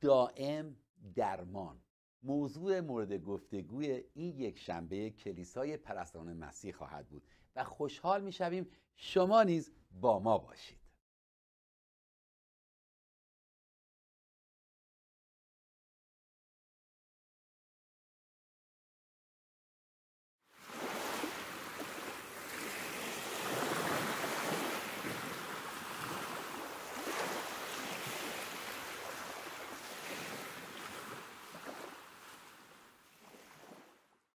دائم درمان موضوع مورد گفتگوی این یک شنبه کلیسای پرستان مسیح خواهد بود و خوشحال شویم شما نیز با ما باشید